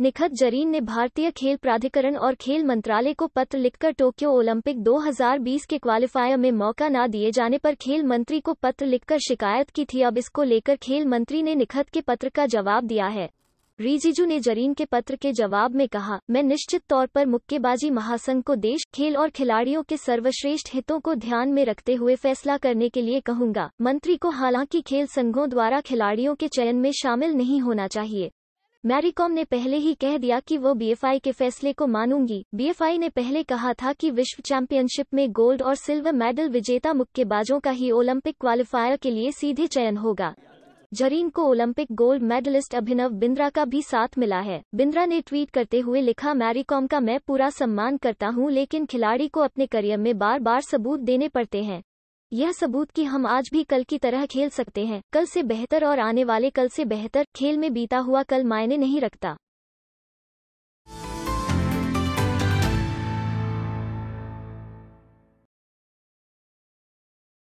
निखत जरीन ने भारतीय खेल प्राधिकरण और खेल मंत्रालय को पत्र लिखकर टोक्यो ओलंपिक 2020 के क्वालिफायर में मौका न दिए जाने पर खेल मंत्री को पत्र लिखकर शिकायत की थी अब इसको लेकर खेल मंत्री ने निखत के पत्र का जवाब दिया है रिजिजू ने जरीन के पत्र के जवाब में कहा मैं निश्चित तौर पर मुक्केबाजी महासंघ को देश खेल और खिलाड़ियों के सर्वश्रेष्ठ हितों को ध्यान में रखते हुए फैसला करने के लिए कहूंगा मंत्री को हालांकि खेल संघों द्वारा खिलाड़ियों के चयन में शामिल नहीं होना चाहिए मैरीकॉम ने पहले ही कह दिया कि वो बीएफआई के फैसले को मानूंगी बीएफआई ने पहले कहा था कि विश्व चैंपियनशिप में गोल्ड और सिल्वर मेडल विजेता मुक्केबाजों का ही ओलंपिक क्वालिफायर के लिए सीधे चयन होगा जरीन को Olympic gold medalist Abhinav Bindra का भी साथ मिला है बिंद्रा ने ट्वीट करते हुए लिखा मैरीकॉम का मैं पूरा सम्मान करता हूं लेकिन खिलाड़ी को अपने करियर में बार बार सबूत देने पड़ते हैं यह सबूत कि हम आज भी कल की तरह खेल सकते हैं कल से बेहतर और आने वाले कल से बेहतर खेल में बीता हुआ कल मायने नहीं रखता